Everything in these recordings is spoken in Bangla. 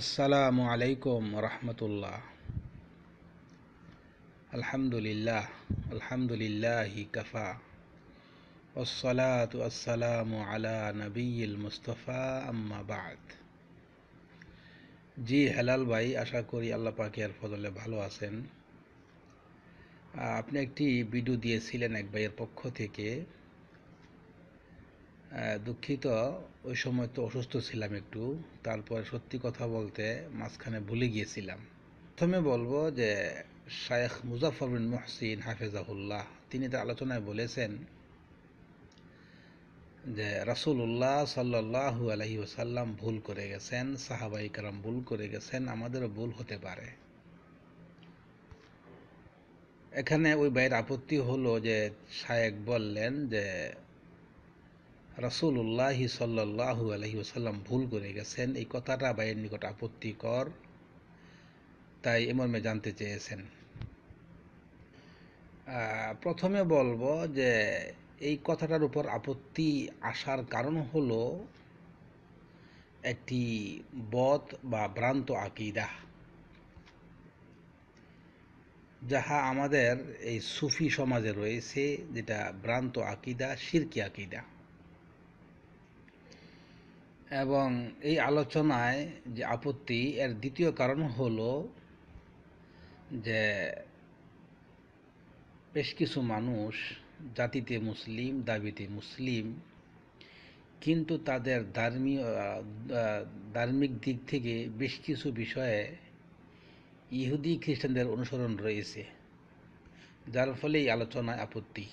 আসসালামু আলাইকুম রহমতুল্লাহ আলহামদুলিল্লাহ আলহামদুলিল্লাহ কফা والصلاة আলা নবীল মুস্তফা আম্মাবাদ জি হেলাল ভাই আশা করি আল্লাহ পাকিয়ার ফজলে ভালো আছেন আপনি একটি ভিডিও দিয়েছিলেন এক ভাইয়ের পক্ষ থেকে দুঃখিত ওই সময় তো অসুস্থ ছিলাম একটু তারপর সত্যি কথা বলতে মাঝখানে ভুলে গিয়েছিলাম প্রথমে বলবো যে শায়েখ মুজাফর বিন মহসিন হাফেজাহুল্লাহ তিনি তার আলোচনায় বলেছেন যে রাসুল্লাহ সাল্লাহ আলহি ওসাল্লাম ভুল করে গেছেন সাহাবাই কালাম ভুল করে গেছেন আমাদেরও ভুল হতে পারে এখানে ওই বাইয়ের আপত্তি হলো যে শায়েক বললেন যে রসুল্লাহি সাল্লাহ আলহি ভুল করে গেছেন এই কথাটা ভাইয়ের নিকট আপত্তিকর তাই এমর্মে জানতে চেয়েছেন প্রথমে বলবো যে এই কথাটার উপর আপত্তি আসার কারণ হল একটি বধ বা ভ্রান্ত আকিদা যাহা আমাদের এই সুফি সমাজে রয়েছে যেটা ভ্রান্ত আকিদা শিরকি আকিদা এবং এই আলোচনায় যে আপত্তি এর দ্বিতীয় কারণ হল যে বেশ কিছু মানুষ জাতিতে মুসলিম দাবিতে মুসলিম কিন্তু তাদের ধর্মীয় ধার্মিক দিক থেকে বেশ কিছু বিষয়ে ইহুদি খ্রিস্টানদের অনুসরণ রয়েছে যার ফলে এই আলোচনায় আপত্তি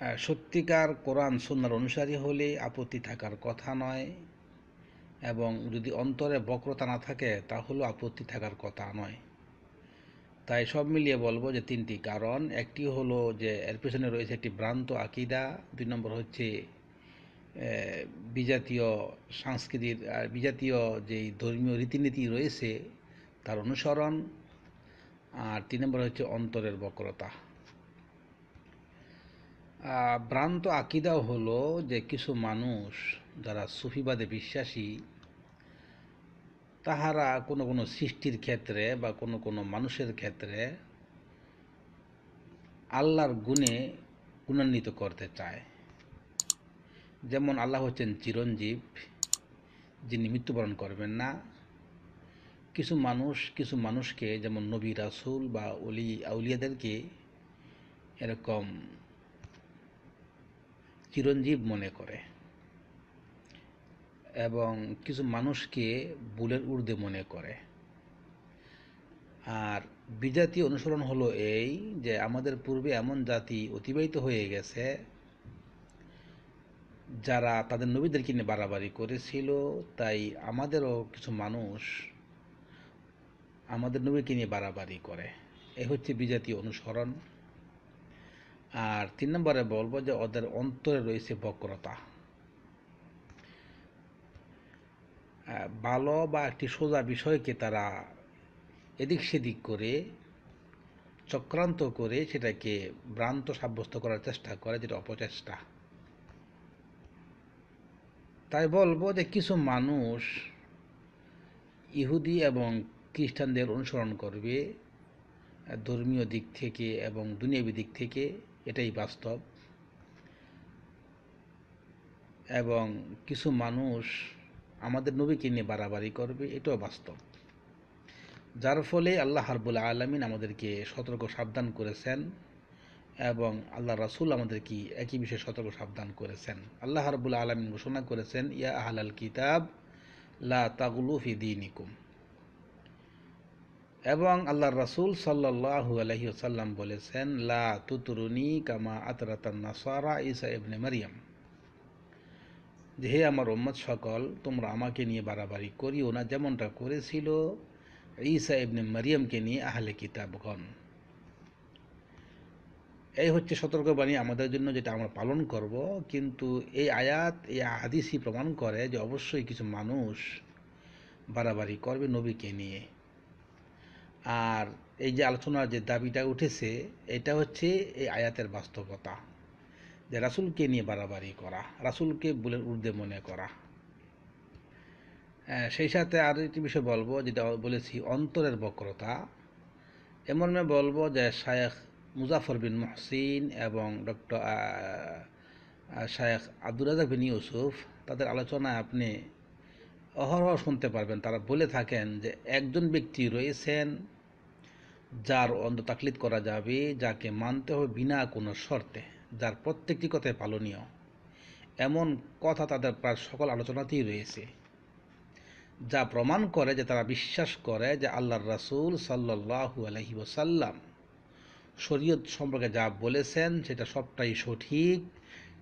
হ্যাঁ, সত্যিকার কোরআন সন্ন্যার অনুসারী হলে আপত্তি থাকার কথা নয় এবং যদি অন্তরে বক্রতা না থাকে তাহলেও আপত্তি থাকার কথা নয় তাই সব মিলিয়ে বলবো যে তিনটি কারণ একটি হলো যে এর পেছনে রয়েছে একটি ভ্রান্ত আকিদা দুই নম্বর হচ্ছে বিজাতীয় সংস্কৃতির বিজাতীয় যেই ধর্মীয় রীতিনীতি রয়েছে তার অনুসরণ আর তিন নম্বর হচ্ছে অন্তরের বক্রতা ভ্রান্ত আকিদা হলো যে কিছু মানুষ যারা সুফিবাদে বিশ্বাসী তাহারা কোনো কোনো সৃষ্টির ক্ষেত্রে বা কোনো কোনো মানুষের ক্ষেত্রে আল্লাহর গুণে গুণান্বিত করতে চায় যেমন আল্লাহ হচ্ছেন চিরঞ্জীব যিনি মৃত্যুবরণ করবেন না কিছু মানুষ কিছু মানুষকে যেমন নবী রাসুল বা অলি আউলিয়াদেরকে এরকম চিরঞ্জীব মনে করে এবং কিছু মানুষকে বুলের উর্দে মনে করে আর বিজাতি অনুসরণ হলো এই যে আমাদের পূর্বে এমন জাতি অতিবাহিত হয়ে গেছে যারা তাদের নবীদেরকে নিয়ে বাড়াবাড়ি করেছিল তাই আমাদেরও কিছু মানুষ আমাদের নবীকে নিয়ে বাড়াবাড়ি করে এ হচ্ছে বিজাতীয় অনুসরণ আর তিন নম্বরে বলবো যে ওদের অন্তরে রয়েছে বক্রতা ভালো বা একটি সোজা বিষয়কে তারা এদিক সেদিক করে চক্রান্ত করে সেটাকে ভ্রান্ত সাব্যস্ত করার চেষ্টা করে যেটা অপচেষ্টা তাই বলবো যে কিছু মানুষ ইহুদি এবং খ্রিস্টানদের অনুসরণ করবে ধর্মীয় দিক থেকে এবং দুনিয়াবী দিক থেকে এটাই বাস্তব এবং কিছু মানুষ আমাদের নবীকে নিয়ে বাড়াবাড়ি করবে এটাও বাস্তব যার ফলে আল্লাহ হারবুল আলমিন আমাদেরকে সতর্ক সাবধান করেছেন এবং আল্লাহ রাসুল আমাদেরকে একই বিষয়ে সতর্ক সাবধান করেছেন আল্লাহ হারবুল আলমিন ঘোষণা করেছেন ইয়া আহলাল কিতাব লা তাগুলু ফি দিনিকুম এবং আল্লাহ রাসুল সাল্লাহ আলহিসাল্লাম বলেছেন লা তুতরুনি কামা আতরাতান নাসারা ইসা ইবনে মারিয়াম যে হে আমার ওম্মদ সকল তোমরা আমাকে নিয়ে বাড়াবাড়ি করিও না যেমনটা করেছিল ঈসা ইবনে মারিয়ামকে নিয়ে আহলে কিতাবগণ এই হচ্ছে সতর্কবাণী আমাদের জন্য যেটা আমরা পালন করব কিন্তু এই আয়াত এই আদিসই প্রমাণ করে যে অবশ্যই কিছু মানুষ বাড়াবাড়ি করবে নবীকে নিয়ে আর এই যে আলোচনার যে দাবিটা উঠেছে এটা হচ্ছে এই আয়াতের বাস্তবতা যে রাসুলকে নিয়ে বাড়াবাড়ি করা রাসুলকে বলে উর্দে মনে করা হ্যাঁ, সেই সাথে আর একটি বিষয় বলবো যেটা বলেছি অন্তরের বক্রতা এমন আমি বলবো যে শায়েখ মুজাফর বিন মহসিন এবং ডক্টর শায়েখ আব্দুল রাজা বিন ইউসুফ তাদের আলোচনায় আপনি অহরহ শুনতে পারবেন তারা বলে থাকেন যে একজন ব্যক্তি রয়েছেন যার অন্ধ তাকলিদ করা যাবে যাকে মানতে হবে বিনা কোনো শর্তে যার প্রত্যেকটি কথায় পালনীয় এমন কথা তাদের প্রায় সকল আলোচনাতেই রয়েছে যা প্রমাণ করে যে তারা বিশ্বাস করে যে আল্লাহর রাসুল সাল্লাহু আলহি ওসাল্লাম শরীয়ত সম্পর্কে যা বলেছেন সেটা সবটাই সঠিক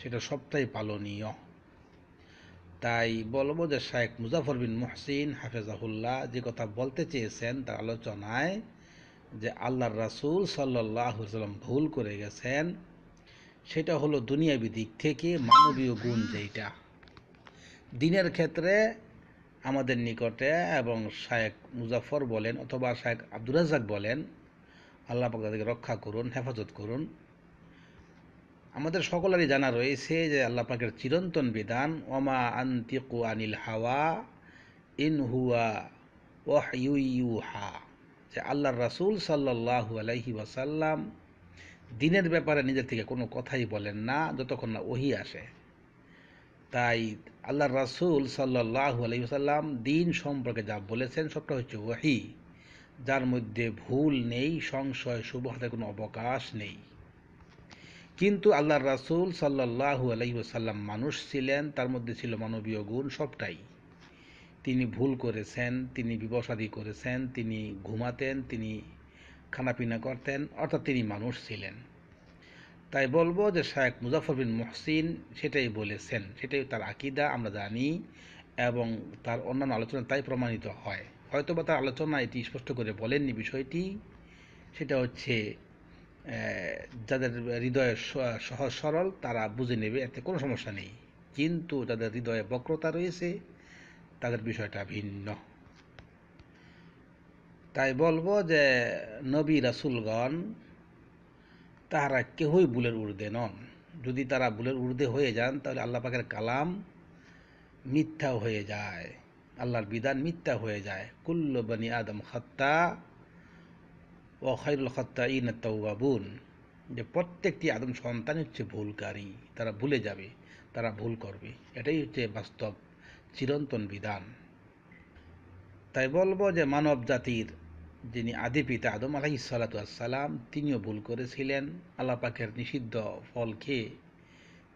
সেটা সবটাই পালনীয় তাই বলবো যে শায়েখ মুজাফর বিন মহসিন হাফেজাহুল্লাহ যে কথা বলতে চেয়েছেন তার আলোচনায় যে আল্লাহর রাসুল সাল্লাহ সাল্লাম ভুল করে গেছেন সেটা হলো দুনিয়াবী দিক থেকে মানবীয় গুণ যেইটা দিনের ক্ষেত্রে আমাদের নিকটে এবং শায়েক মুজাফর বলেন অথবা শায়েক আব্দুর রাজাক বলেন আল্লাহ পাক তাদেরকে রক্ষা করুন হেফাজত করুন আমাদের সকলেরই জানা রয়েছে যে আল্লাহ পাকের চিরন্তন বিধান ওমা আন্তিকু আনিল হাওয়া ইন হুয়া ইউ ইউ হা যে আল্লাহ রাসুল সাল্লাহ আলাইহি ওয়াসাল্লাম দিনের ব্যাপারে নিজের থেকে কোনো কথাই বলেন না যতক্ষণ না ওহি আসে তাই আল্লাহ রাসুল সাল্লাহ আলহিসাল্লাম দিন সম্পর্কে যা বলেছেন সবটা হচ্ছে ওয়াহি যার মধ্যে ভুল নেই সংশয় সুবহাতের কোনো অবকাশ নেই কিন্তু আল্লাহ রাসুল সাল্লাহু আলহিসাল্লাম মানুষ ছিলেন তার মধ্যে ছিল মানবীয় গুণ সবটাই তিনি ভুল করেছেন তিনি বিবসাদি করেছেন তিনি ঘুমাতেন তিনি খানাপিনা করতেন অর্থাৎ তিনি মানুষ ছিলেন তাই বলবো যে শায়েক মুজাফর বিন মহসিন সেটাই বলেছেন সেটাই তার আকিদা আমরা জানি এবং তার অন্যান্য আলোচনা তাই প্রমাণিত হয় হয়তো বা তার আলোচনা এটি স্পষ্ট করে বলেননি বিষয়টি সেটা হচ্ছে যাদের হৃদয়ে সহজ সরল তারা বুঝে নেবে এতে কোনো সমস্যা নেই কিন্তু যাদের হৃদয়ে বক্রতা রয়েছে তাদের বিষয়টা ভিন্ন তাই বলবো যে নবী রাসুলগণ তাহারা কেহই বুলের উর্দে নন যদি তারা বুলের উর্দে হয়ে যান তাহলে আল্লাহ পাকের কালাম মিথ্যা হয়ে যায় আল্লাহর বিধান মিথ্যা হয়ে যায় কুল্ল বানী আদম খত্তা ও খৈরুল খত্তা ইন তাবুন যে প্রত্যেকটি আদম সন্তান হচ্ছে ভুলকারী তারা ভুলে যাবে তারা ভুল করবে এটাই হচ্ছে বাস্তব চিরন্তন বিধান তাই বলবো যে মানব জাতির যিনি আদি পিতা আদম আলাহি সালাতাম তিনিও ভুল করেছিলেন আল্লাপাকের নিষিদ্ধ ফল খেয়ে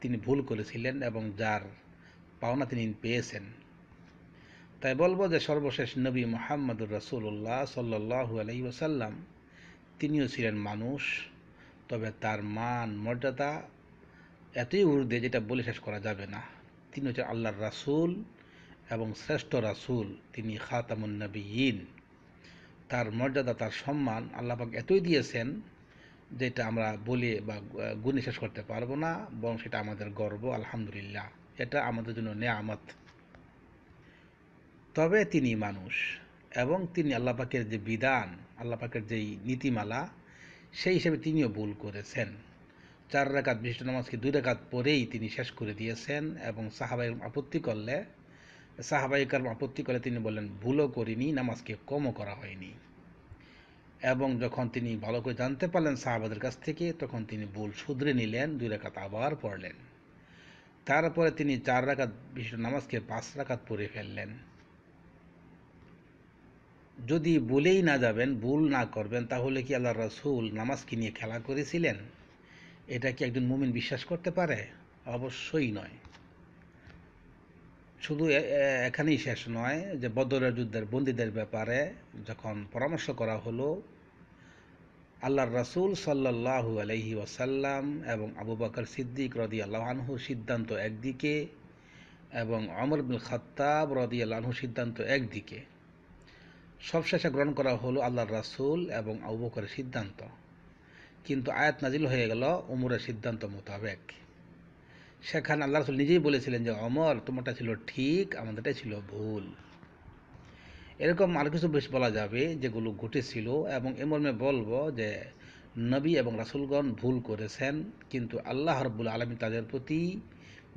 তিনি ভুল করেছিলেন এবং যার পাওনা তিনি পেয়েছেন তাই বলবো যে সর্বশেষ নবী মোহাম্মদুর রসুল্লাহ সাল্লু আলহি ওসাল্লাম তিনিও ছিলেন মানুষ তবে তার মান মর্যাদা এতই ঊর্ধ্বে যেটা বলে শেষ করা যাবে না তিনি হচ্ছেন আল্লাহর রাসুল এবং শ্রেষ্ঠ রাসুল তিনি খাতামুন্নবীন তার মর্যাদা তার সম্মান আল্লাপাক এতই দিয়েছেন যেটা আমরা বলে বা গুণে শেষ করতে পারবো না বরং সেটা আমাদের গর্ব আলহামদুলিল্লাহ এটা আমাদের জন্য নেয়ামত তবে তিনি মানুষ এবং তিনি আল্লাপাকের যে বিধান আল্লাপাকের যেই নীতিমালা সেই হিসেবে তিনিও ভুল করেছেন চার রেখাত বিশিষ্ট নামাজকে দুই রেখাত পরেই তিনি শেষ করে দিয়েছেন এবং সাহাবাই আপত্তি করলে সাহাবাইকার আপত্তি করে তিনি বললেন ভুলও করিনি নামাজকে কমও করা হয়নি এবং যখন তিনি ভালো করে জানতে পারলেন সাহাবাদের কাছ থেকে তখন তিনি ভুল শুধরে নিলেন দুই রেখাত আবার পড়লেন তারপরে তিনি চার রাখাত বিশিষ্ট নামাজকে পাঁচ রাখাত পড়ে ফেললেন যদি বলেই না যাবেন ভুল না করবেন তাহলে কি আল্লাহ রসুল নামাজকে নিয়ে খেলা করেছিলেন এটা কি একজন মুমিন বিশ্বাস করতে পারে অবশ্যই নয় শুধু এখানেই শেষ নয় যে বদরের যুদ্ধের বন্দীদের ব্যাপারে যখন পরামর্শ করা হলো আল্লাহর রাসুল সাল্লাহু আলহি ওয়াসাল্লাম এবং আবু বাকর সিদ্দিক রদি আল্লাহানহুর সিদ্ধান্ত একদিকে এবং অমর বিন খত্তাব রদি আল্লাহর সিদ্ধান্ত একদিকে সবশেষে গ্রহণ করা হলো আল্লাহর রাসুল এবং আবু বকরের সিদ্ধান্ত কিন্তু আয়াত নাজিল হয়ে গেল উমরের সিদ্ধান্ত মোতাবেক সেখানে আল্লাহ রসুল নিজেই বলেছিলেন যে অমর তোমারটা ছিল ঠিক আমাদেরটাই ছিল ভুল এরকম আর কিছু বেশ বলা যাবে যেগুলো ঘটেছিল এবং এমর্মে বলবো যে নবী এবং রাসুলগণ ভুল করেছেন কিন্তু আল্লাহ রব্বুল আলমী তাদের প্রতি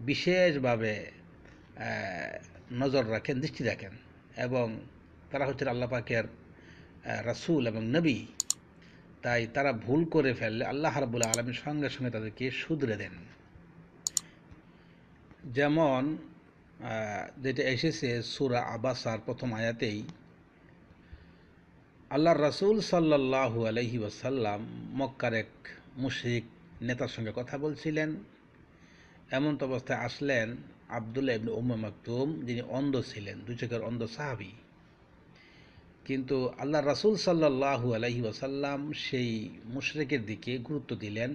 বিশেষভাবে নজর রাখেন দৃষ্টি রাখেন এবং তারা হচ্ছেন আল্লাহ পাকের রাসুল এবং নবী তাই তারা ভুল করে ফেললে আল্লাহ রাবুল আলমীর সঙ্গে সঙ্গে তাদেরকে শুধরে দেন যেমন যেটা এসেছে সুরা আবাসার প্রথম আয়াতেই আল্লাহ রসুল সাল্লাহু আলহি ওয়াসাল্লাম মক্কার এক মুশিক নেতার সঙ্গে কথা বলছিলেন এমন তো অবস্থায় আসলেন আবদুল্লাহ ইবনে উম মাকতুম যিনি অন্ধ ছিলেন দু চোখের অন্ধ সাহাবি কিন্তু আল্লাহ রসুল সাল্লাহু আলহি ওয়াসাল্লাম সেই মুশরেকের দিকে গুরুত্ব দিলেন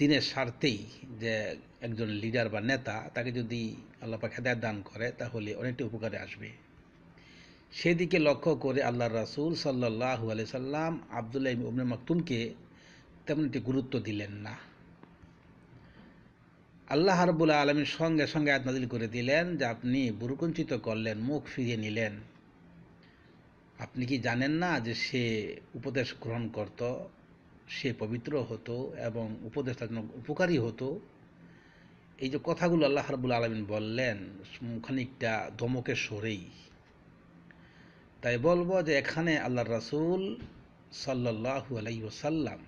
দিনের স্বার্থেই যে একজন লিডার বা নেতা তাকে যদি আল্লাপাক হেদায়ত দান করে তাহলে অনেকটা উপকারে আসবে সেদিকে লক্ষ্য করে আল্লাহ রাসুল সাল্লাহু আলি সাল্লাম আবদুল্লাহ ইবনে মাকতুমকে তেমন একটি গুরুত্ব দিলেন না আল্লাহ হারবুল্লা আলমীর সঙ্গে সঙ্গে আতনাদিল করে দিলেন যে আপনি বুরুকুঞ্চিত করলেন মুখ ফিরিয়ে নিলেন আপনি কি জানেন না যে সে উপদেশ গ্রহণ করত সে পবিত্র হতো এবং উপদেষ্টার জন্য উপকারী হতো এই যে কথাগুলো আল্লাহ হাবুল আলমিন বললেন খানিকটা ধমকের সরেই তাই বলবো যে এখানে আল্লাহ রাসুল সাল্লাহু আলাই ওসাল্লাম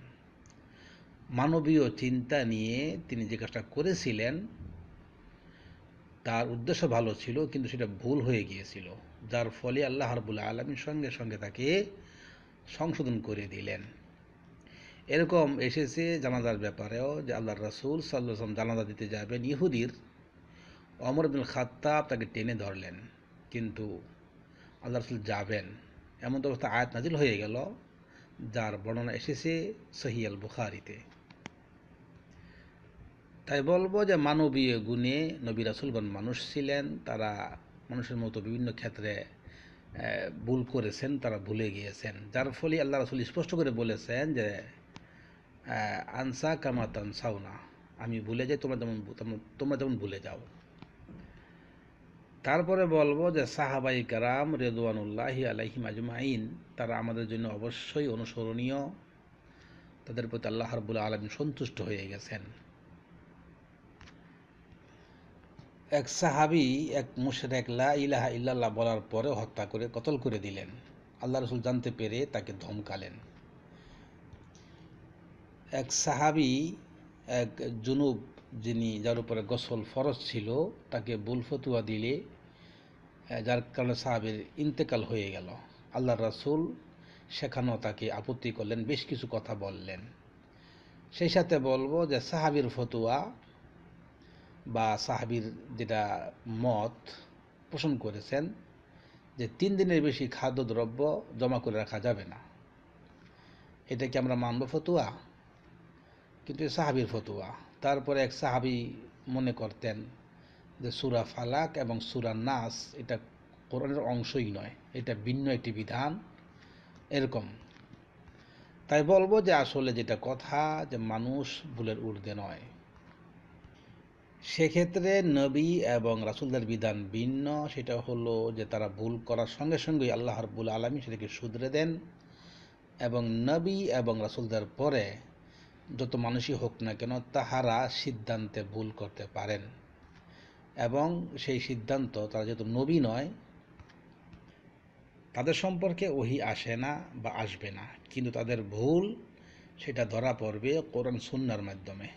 মানবীয় চিন্তা নিয়ে তিনি যে কাজটা করেছিলেন তার উদ্দেশ্য ভালো ছিল কিন্তু সেটা ভুল হয়ে গিয়েছিল যার ফলে আল্লাহ হাবুল আলমীর সঙ্গে সঙ্গে তাকে সংশোধন করে দিলেন এরকম এসেছে জানাজার ব্যাপারেও যে আল্লাহ রসুল সাল্লাম জানাজা দিতে যাবেন ইহুদির অমর আব্দুল খাত্তাব তাকে টেনে ধরলেন কিন্তু আল্লাহ রসুল যাবেন এমন তো অবস্থা আয়াত নাজিল হয়ে গেল যার বর্ণনা এসেছে সহিয়াল বুখারিতে তাই বলবো যে মানবীয় গুণে নবী রাসুলগণ মানুষ ছিলেন তারা মানুষের মতো বিভিন্ন ক্ষেত্রে ভুল করেছেন তারা ভুলে গিয়েছেন যার ফলে আল্লাহ রাসুল স্পষ্ট করে বলেছেন যে আনসা কামা না আমি ভুলে যাই তোমরা যেমন তোমরা যেমন ভুলে যাও তারপরে বলবো যে সাহাবাই কারাম রেদওয়ানুল্লাহি আলহিম আজমাইন তারা আমাদের জন্য অবশ্যই অনুসরণীয় তাদের প্রতি আল্লাহ রবুল্লা আলম সন্তুষ্ট হয়ে গেছেন এক সাহাবি এক মুশরেক লা ইলাহা ইল্লাল্লাহ বলার পরে হত্যা করে কতল করে দিলেন আল্লাহ রসুল জানতে পেরে তাকে ধমকালেন এক সাহাবি এক জুনুব যিনি যার উপরে গসল ফরজ ছিল তাকে বুল ফতুয়া দিলে যার কারণে সাহাবের ইন্তেকাল হয়ে গেল আল্লাহ রাসুল সেখানেও তাকে আপত্তি করলেন বেশ কিছু কথা বললেন সেই সাথে বলবো যে সাহাবির ফতুয়া বা সাহাবির যেটা মত পোষণ করেছেন যে তিন দিনের বেশি খাদ্যদ্রব্য জমা করে রাখা যাবে না এটা কি আমরা মানব ফতুয়া কিন্তু এ সাহাবির ফতুয়া তারপরে এক সাহাবি মনে করতেন যে সুরা ফালাক এবং সুরা নাস এটা কোরআনের অংশই নয় এটা ভিন্ন একটি বিধান এরকম তাই বলবো যে আসলে যেটা কথা যে মানুষ ভুলের ঊর্ধ্বে নয় সেক্ষেত্রে নবী এবং রাসুলদের বিধান ভিন্ন সেটা হলো যে তারা ভুল করার সঙ্গে সঙ্গেই আল্লাহ রব্বুল আলমী সেটাকে শুধরে দেন এবং নবী এবং রাসুলদের পরে যত মানুষই হোক না কেন তাহারা সিদ্ধান্তে ভুল করতে পারেন এবং সেই সিদ্ধান্ত তারা যেহেতু নবী নয় তাদের সম্পর্কে ওহি আসে না বা আসবে না কিন্তু তাদের ভুল সেটা ধরা পড়বে কোরআন সুন্নার মাধ্যমে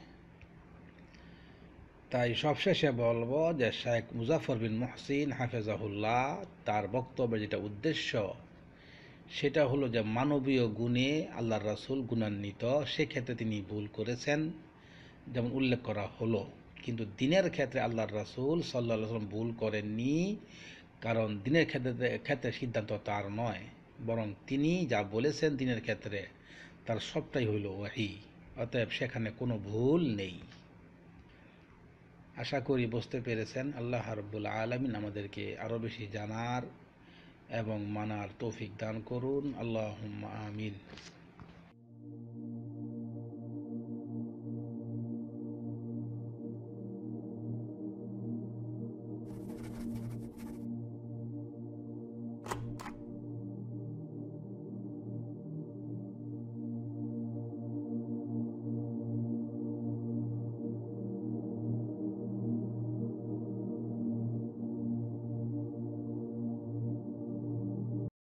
তাই সবশেষে বলবো যে শেখ মুজাফর বিন মহসিন হাফেজাহুল্লাহ তার বক্তব্যের যেটা উদ্দেশ্য সেটা হলো যে মানবীয় গুণে আল্লাহ রাসুল গুণান্বিত সেক্ষেত্রে তিনি ভুল করেছেন যেমন উল্লেখ করা হলো কিন্তু দিনের ক্ষেত্রে আল্লাহ রাসুল সাল্লাহ সাল্লাম ভুল করেননি কারণ দিনের ক্ষেত্রে ক্ষেত্রে সিদ্ধান্ত তার নয় বরং তিনি যা বলেছেন দিনের ক্ষেত্রে তার সবটাই হইল ওয়াহি অতএব সেখানে কোনো ভুল নেই আশা করি বুঝতে পেরেছেন আল্লাহ রব্বুল আলমিন আমাদেরকে আরও বেশি জানার এবং মানার তৌফিক দান করুন আল্লাহ আমিন